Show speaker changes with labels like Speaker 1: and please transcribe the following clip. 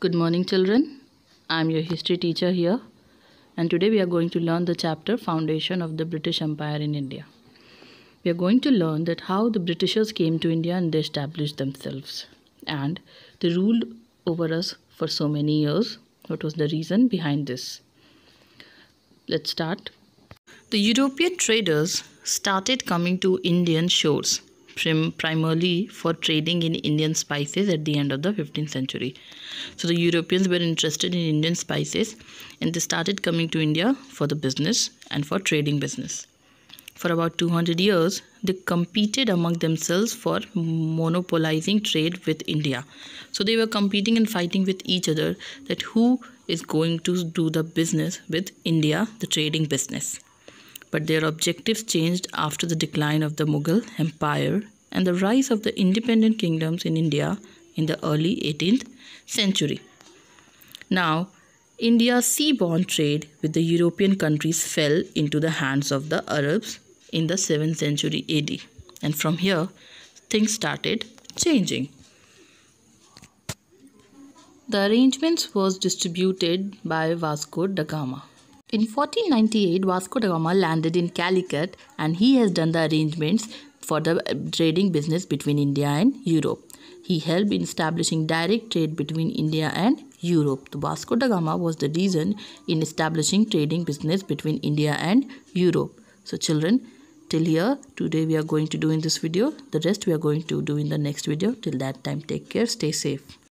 Speaker 1: Good morning children. I am your history teacher here and today we are going to learn the chapter Foundation of the British Empire in India. We are going to learn that how the Britishers came to India and they established themselves and they ruled over us for so many years. What was the reason behind this? Let's start. The European traders started coming to Indian shores prim primarily for trading in Indian spices at the end of the 15th century. So the Europeans were interested in Indian spices and they started coming to India for the business and for trading business. For about 200 years, they competed among themselves for monopolizing trade with India. So they were competing and fighting with each other that who is going to do the business with India, the trading business but their objectives changed after the decline of the Mughal Empire and the rise of the independent kingdoms in India in the early 18th century. Now, India's seaborne trade with the European countries fell into the hands of the Arabs in the 7th century AD, and from here, things started changing. The arrangements was distributed by Vasco da Gama. In 1498, Vasco da Gama landed in Calicut and he has done the arrangements for the uh, trading business between India and Europe. He helped in establishing direct trade between India and Europe. The Vasco da Gama was the reason in establishing trading business between India and Europe. So children, till here, today we are going to do in this video. The rest we are going to do in the next video. Till that time, take care, stay safe.